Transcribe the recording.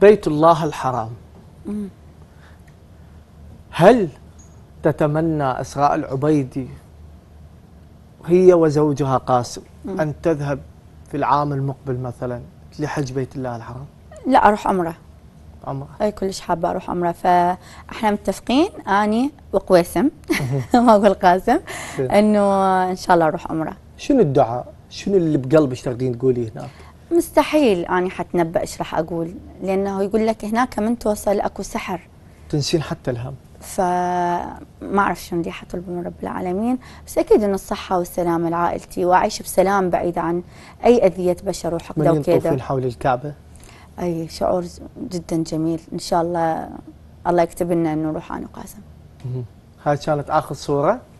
بيت الله الحرام هل تتمنى إسراء العبيدي هي وزوجها قاسم أن تذهب في العام المقبل مثلا لحج بيت الله الحرام لا أروح عمره عمره اي كلش حابه اروح عمره فاحنا متفقين اني وقويسم ما اقول قاسم انه ان شاء الله اروح عمره شنو الدعاء شنو اللي بقلبك تاخذين تقولي هناك مستحيل أنا حتنبأ إيش راح أقول لأنه يقول لك هناك من توصل أكو سحر تنسين حتى الهم فما أعرف شنو دي حطلبه من رب العالمين بس أكيد أن الصحة والسلامة لعائلتي وأعيش بسلام بعيد عن أي أذية بشر وحقد وكذا من حول الكعبة؟ أي شعور جدا جميل إن شاء الله الله يكتب لنا أنه نروح أنا وقاسم هاي كانت آخر صورة